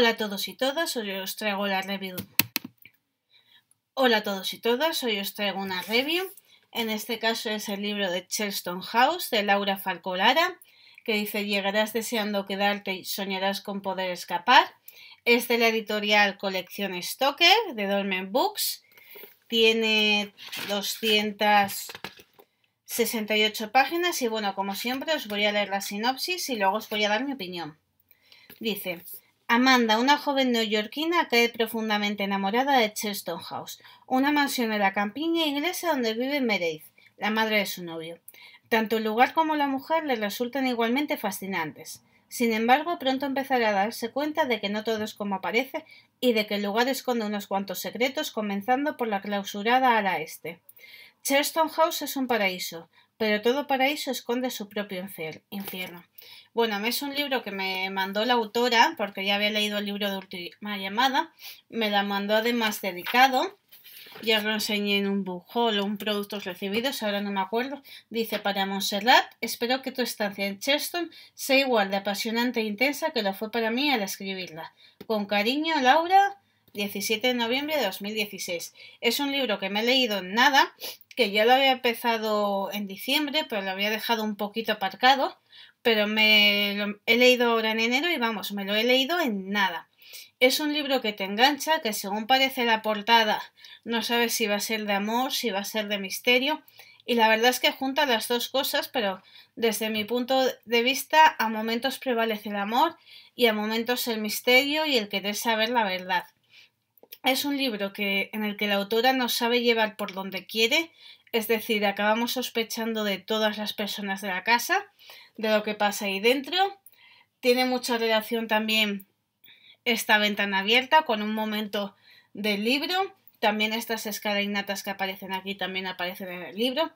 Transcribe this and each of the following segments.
Hola a todos y todas, hoy os traigo la review. Hola a todos y todas, hoy os traigo una review. En este caso es el libro de Charleston House de Laura Falcolara, que dice Llegarás deseando quedarte y soñarás con poder escapar. Es de la editorial Colección Stoker de Dolmen Books. Tiene 268 páginas y bueno, como siempre os voy a leer la sinopsis y luego os voy a dar mi opinión. Dice, Amanda, una joven neoyorquina, cae profundamente enamorada de Cheston House, una mansión en la campiña inglesa donde vive Meredith, la madre de su novio. Tanto el lugar como la mujer le resultan igualmente fascinantes. Sin embargo, pronto empezará a darse cuenta de que no todo es como parece y de que el lugar esconde unos cuantos secretos, comenzando por la clausurada ala este. Cheston House es un paraíso, pero todo paraíso esconde su propio infierno. Bueno, es un libro que me mandó la autora, porque ya había leído el libro de Última Llamada, me la mandó además dedicado, ya lo enseñé en un book o un productos recibidos, ahora no me acuerdo, dice para Montserrat, espero que tu estancia en Cheston sea igual de apasionante e intensa que lo fue para mí al escribirla. Con cariño, Laura, 17 de noviembre de 2016. Es un libro que me he leído en nada, que ya lo había empezado en diciembre, pero lo había dejado un poquito aparcado, pero me lo he leído ahora en enero y vamos, me lo he leído en nada. Es un libro que te engancha, que según parece la portada, no sabes si va a ser de amor, si va a ser de misterio, y la verdad es que junta las dos cosas, pero desde mi punto de vista a momentos prevalece el amor y a momentos el misterio y el querer saber la verdad. Es un libro que, en el que la autora nos sabe llevar por donde quiere, es decir, acabamos sospechando de todas las personas de la casa, de lo que pasa ahí dentro. Tiene mucha relación también esta ventana abierta con un momento del libro. También estas escalinatas que aparecen aquí también aparecen en el libro.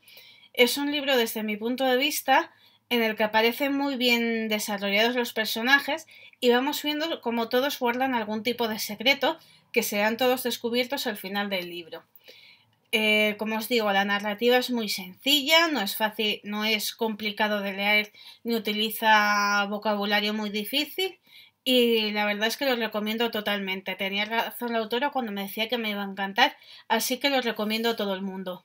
Es un libro desde mi punto de vista en el que aparecen muy bien desarrollados los personajes y vamos viendo cómo todos guardan algún tipo de secreto que serán todos descubiertos al final del libro. Eh, como os digo, la narrativa es muy sencilla, no es fácil, no es complicado de leer ni utiliza vocabulario muy difícil y la verdad es que lo recomiendo totalmente. Tenía razón la autora cuando me decía que me iba a encantar, así que lo recomiendo a todo el mundo.